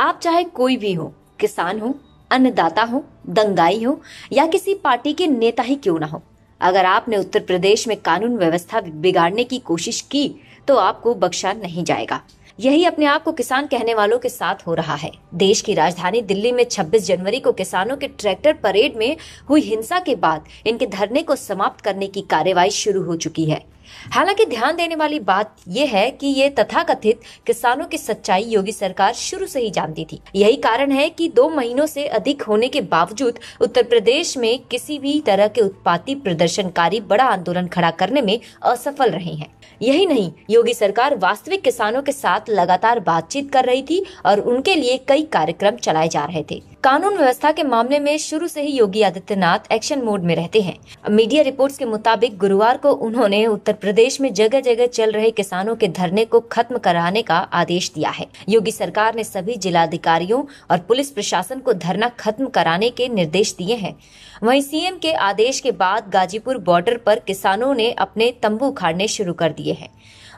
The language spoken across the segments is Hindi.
आप चाहे कोई भी हो किसान हो अन्नदाता हो दंगाई हो या किसी पार्टी के नेता ही क्यों ना हो अगर आपने उत्तर प्रदेश में कानून व्यवस्था बिगाड़ने की कोशिश की तो आपको बख्शा नहीं जाएगा यही अपने आप को किसान कहने वालों के साथ हो रहा है देश की राजधानी दिल्ली में 26 जनवरी को किसानों के ट्रैक्टर परेड में हुई हिंसा के बाद इनके धरने को समाप्त करने की कार्यवाही शुरू हो चुकी है हालांकि ध्यान देने वाली बात यह है कि ये तथाकथित किसानों की सच्चाई योगी सरकार शुरू से ही जानती थी यही कारण है कि दो महीनों से अधिक होने के बावजूद उत्तर प्रदेश में किसी भी तरह के उत्पाती प्रदर्शनकारी बड़ा आंदोलन खड़ा करने में असफल रहे हैं यही नहीं योगी सरकार वास्तविक किसानों के साथ लगातार बातचीत कर रही थी और उनके लिए कई कार्यक्रम चलाए जा रहे थे कानून व्यवस्था के मामले में शुरू से ही योगी आदित्यनाथ एक्शन मोड में रहते हैं मीडिया रिपोर्ट्स के मुताबिक गुरुवार को उन्होंने उत्तर प्रदेश में जगह जगह चल रहे किसानों के धरने को खत्म कराने का आदेश दिया है योगी सरकार ने सभी जिलाधिकारियों और पुलिस प्रशासन को धरना खत्म कराने के निर्देश दिए हैं वहीं सीएम के आदेश के बाद गाजीपुर बॉर्डर पर किसानों ने अपने तंबू उखाड़ने शुरू कर दिए हैं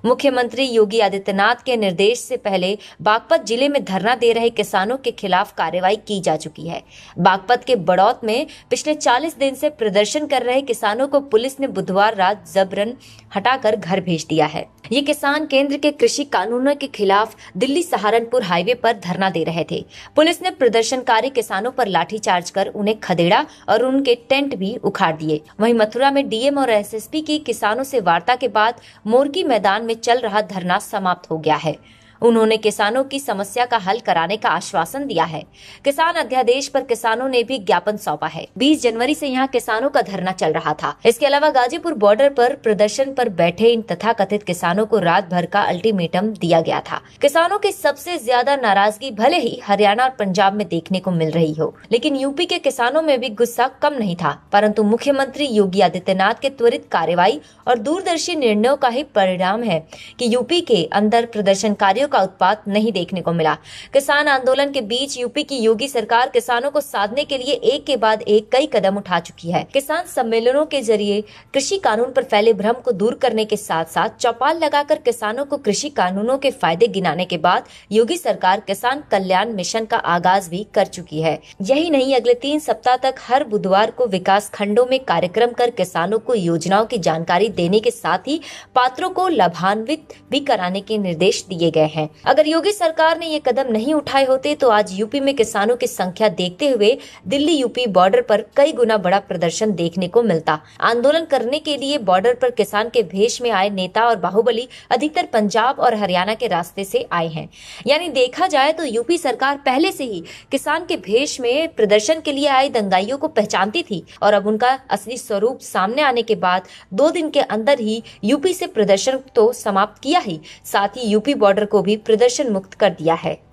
मुख्यमंत्री योगी आदित्यनाथ के निर्देश से पहले बागपत जिले में धरना दे रहे किसानों के खिलाफ कार्रवाई की जा चुकी है बागपत के बड़ौत में पिछले 40 दिन से प्रदर्शन कर रहे किसानों को पुलिस ने बुधवार रात जबरन हटाकर घर भेज दिया है ये किसान केंद्र के कृषि कानूनों के खिलाफ दिल्ली सहारनपुर हाईवे पर धरना दे रहे थे पुलिस ने प्रदर्शनकारी किसानों पर लाठीचार्ज कर उन्हें खदेड़ा और उनके टेंट भी उखाड़ दिए वहीं मथुरा में डीएम और एसएसपी की किसानों से वार्ता के बाद मोरकी मैदान में चल रहा धरना समाप्त हो गया है उन्होंने किसानों की समस्या का हल कराने का आश्वासन दिया है किसान अध्यादेश पर किसानों ने भी ज्ञापन सौंपा है 20 जनवरी से यहां किसानों का धरना चल रहा था इसके अलावा गाजीपुर बॉर्डर पर प्रदर्शन पर बैठे इन तथा कथित किसानों को रात भर का अल्टीमेटम दिया गया था किसानों की सबसे ज्यादा नाराजगी भले ही हरियाणा और पंजाब में देखने को मिल रही हो लेकिन यूपी के किसानों में भी गुस्सा कम नहीं था परंतु मुख्यमंत्री योगी आदित्यनाथ के त्वरित कार्यवाही और दूरदर्शी निर्णयों का ही परिणाम है की यूपी के अंदर प्रदर्शनकारियों सब्जियों का उत्पाद नहीं देखने को मिला किसान आंदोलन के बीच यूपी की योगी सरकार किसानों को साधने के लिए एक के बाद एक कई कदम उठा चुकी है किसान सम्मेलनों के जरिए कृषि कानून पर फैले भ्रम को दूर करने के साथ साथ चौपाल लगाकर किसानों को कृषि कानूनों के फायदे गिनाने के बाद योगी सरकार किसान कल्याण मिशन का आगाज भी कर चुकी है यही नहीं अगले तीन सप्ताह तक हर बुधवार को विकास खंडों में कार्यक्रम कर किसानों को योजनाओं की जानकारी देने के साथ ही पात्रों को लाभान्वित भी कराने के निर्देश दिए गए हैं हैं अगर योगी सरकार ने ये कदम नहीं उठाए होते तो आज यूपी में किसानों की संख्या देखते हुए दिल्ली यूपी बॉर्डर पर कई गुना बड़ा प्रदर्शन देखने को मिलता आंदोलन करने के लिए बॉर्डर पर किसान के भेष में आए नेता और बाहुबली अधिकतर पंजाब और हरियाणा के रास्ते से आए हैं यानी देखा जाए तो यूपी सरकार पहले से ही किसान के भेष में प्रदर्शन के लिए आए दंगाइयों को पहचानती थी और अब उनका असली स्वरूप सामने आने के बाद दो दिन के अंदर ही यूपी से प्रदर्शन तो समाप्त किया ही साथ ही यूपी बॉर्डर को भी प्रदर्शन मुक्त कर दिया है